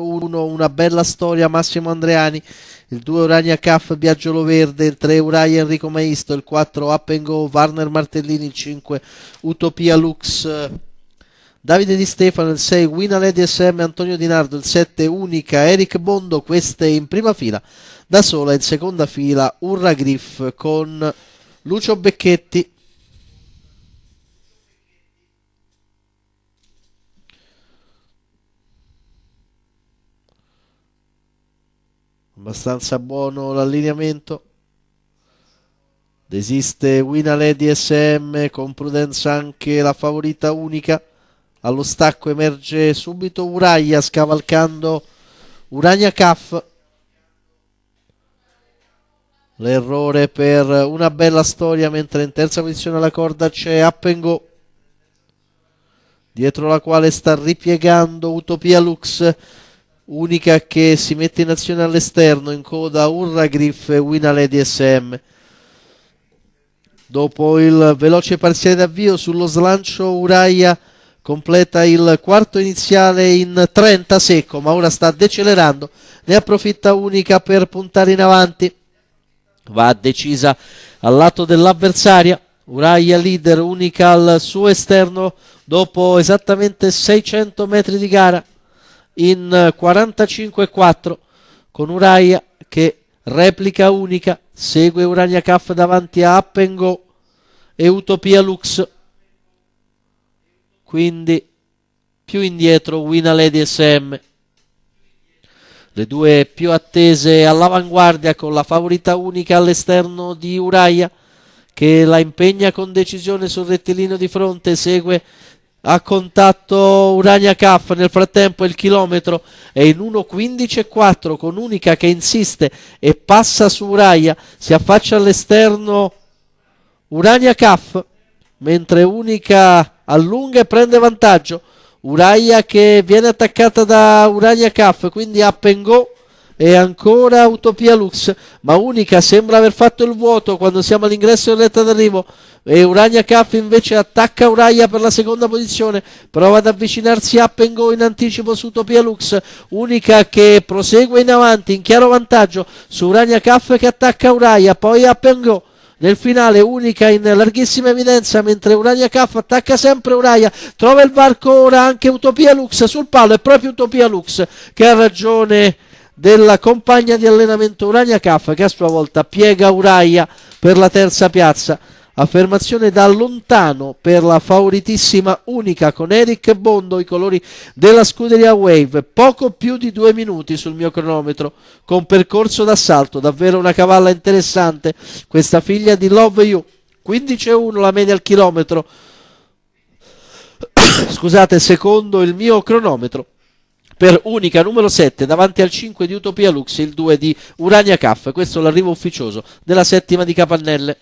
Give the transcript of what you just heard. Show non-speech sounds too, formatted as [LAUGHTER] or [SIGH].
1 una bella storia Massimo Andreani, il 2 Urania Caff Biagiolo Verde, il 3 Uraia Enrico Maisto, il 4 Up and Go Warner Martellini, il 5 Utopia Lux eh, Davide Di Stefano, il 6 Wina Lady SM Antonio Di Nardo, il 7 Unica Eric Bondo, queste in prima fila, da sola in seconda fila Urra Griff con Lucio Becchetti abbastanza buono l'allineamento desiste Winaledi SM con prudenza anche la favorita unica allo stacco emerge subito Uraia scavalcando Urania Caff l'errore per una bella storia mentre in terza posizione alla corda c'è Appengo dietro la quale sta ripiegando Utopia Lux unica che si mette in azione all'esterno in coda Griff e Winale SM Dopo il veloce parziale d'avvio sullo slancio Uraia completa il quarto iniziale in 30 secco, ma ora sta decelerando, ne approfitta unica per puntare in avanti. Va decisa al lato dell'avversaria. Uraia leader unica al suo esterno dopo esattamente 600 metri di gara in 45-4 con Uraia che replica unica, segue Urania Kaff davanti a Appengo e Utopia Lux. Quindi più indietro Wina Lady SM. Le due più attese all'avanguardia con la favorita unica all'esterno di Uraia che la impegna con decisione sul rettilineo di fronte, segue a contatto Urania Caff nel frattempo il chilometro è in 1.15.4 con Unica che insiste e passa su Uraia si affaccia all'esterno Urania Caff mentre Unica allunga e prende vantaggio Uraia che viene attaccata da Urania Caff quindi a Pengo e ancora Utopia Lux, ma Unica sembra aver fatto il vuoto quando siamo all'ingresso in retta d'arrivo. E Urania Caff invece attacca Uraia per la seconda posizione. Prova ad avvicinarsi up and go in anticipo su Utopia Lux. Unica che prosegue in avanti in chiaro vantaggio su Urania Caff che attacca Uraia, poi up and go nel finale unica in larghissima evidenza mentre Urania Caff attacca sempre Uraia trova il varco ora anche Utopia Lux sul palo è proprio Utopia Lux che ha ragione della compagna di allenamento Urania Caff che a sua volta piega Uraia per la terza piazza. Affermazione da lontano per la favoritissima unica con Eric Bondo, i colori della scuderia Wave. Poco più di due minuti sul mio cronometro, con percorso d'assalto. Davvero una cavalla interessante, questa figlia di Love You. 15,1 la media al chilometro. [COUGHS] Scusate, secondo il mio cronometro per unica numero 7 davanti al 5 di Utopia Lux, il 2 di Urania Caff. Questo è l'arrivo ufficioso della settima di Capannelle.